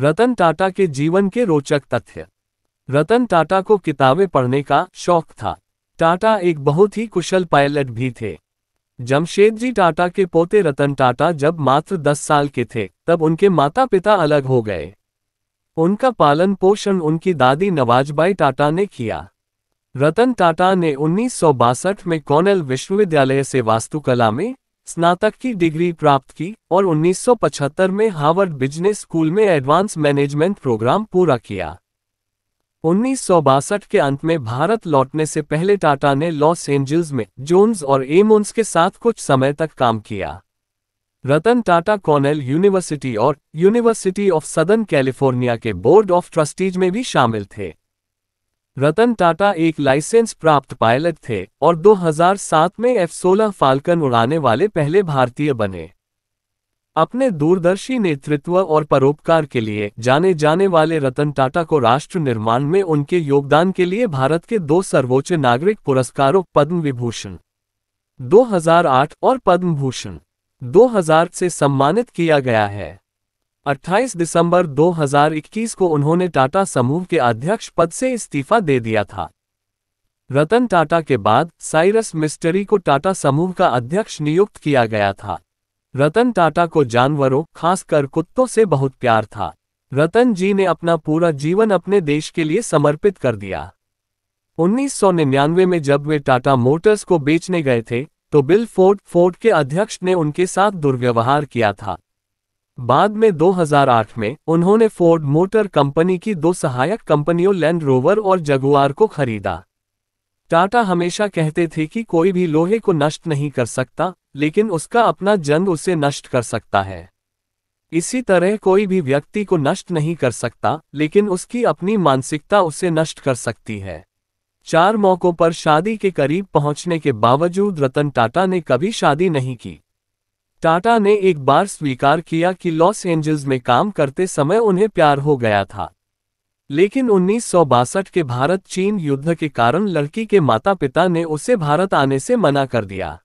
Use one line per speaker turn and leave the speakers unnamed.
रतन टाटा के जीवन के रोचक तथ्य रतन टाटा को किताबें पढ़ने का शौक था टाटा एक बहुत ही कुशल पायलट भी थे जमशेद जी टाटा के पोते रतन टाटा जब मात्र 10 साल के थे तब उनके माता पिता अलग हो गए उनका पालन पोषण उनकी दादी नवाजबाई टाटा ने किया रतन टाटा ने उन्नीस में कॉनल विश्वविद्यालय से वास्तुकला में स्नातक की डिग्री प्राप्त की और 1975 में हार्वर्ड बिजनेस स्कूल में एडवांस मैनेजमेंट प्रोग्राम पूरा किया उन्नीस के अंत में भारत लौटने से पहले टाटा ने लॉस एंजल्स में जोन्स और एमोन्स के साथ कुछ समय तक काम किया रतन टाटा कॉर्नेल यूनिवर्सिटी और यूनिवर्सिटी ऑफ सदर्न कैलिफोर्निया के बोर्ड ऑफ ट्रस्टीज में भी शामिल थे रतन टाटा एक लाइसेंस प्राप्त पायलट थे और 2007 में एफ सोलह फाल्कन उड़ाने वाले पहले भारतीय बने अपने दूरदर्शी नेतृत्व और परोपकार के लिए जाने जाने वाले रतन टाटा को राष्ट्र निर्माण में उनके योगदान के लिए भारत के दो सर्वोच्च नागरिक पुरस्कारों पद्म विभूषण 2008 और पद्म भूषण दो से सम्मानित किया गया है 28 दिसंबर 2021 को उन्होंने टाटा समूह के अध्यक्ष पद से इस्तीफा दे दिया था रतन टाटा के बाद साइरस मिस्टरी को टाटा समूह का अध्यक्ष नियुक्त किया गया था रतन टाटा को जानवरों खासकर कुत्तों से बहुत प्यार था रतन जी ने अपना पूरा जीवन अपने देश के लिए समर्पित कर दिया 1999 में जब वे टाटा मोटर्स को बेचने गए थे तो बिल फोर्ड फोर्ड के अध्यक्ष ने उनके साथ दुर्व्यवहार किया था बाद में 2008 में उन्होंने फोर्ड मोटर कंपनी की दो सहायक कंपनियों लैंड रोवर और जगुआर को खरीदा टाटा हमेशा कहते थे कि कोई भी लोहे को नष्ट नहीं कर सकता लेकिन उसका अपना जंग उसे नष्ट कर सकता है इसी तरह कोई भी व्यक्ति को नष्ट नहीं कर सकता लेकिन उसकी अपनी मानसिकता उसे नष्ट कर सकती है चार मौकों पर शादी के करीब पहुंचने के बावजूद रतन टाटा ने कभी शादी नहीं की टाटा ने एक बार स्वीकार किया कि लॉस एंजल्स में काम करते समय उन्हें प्यार हो गया था लेकिन उन्नीस के भारत चीन युद्ध के कारण लड़की के माता पिता ने उसे भारत आने से मना कर दिया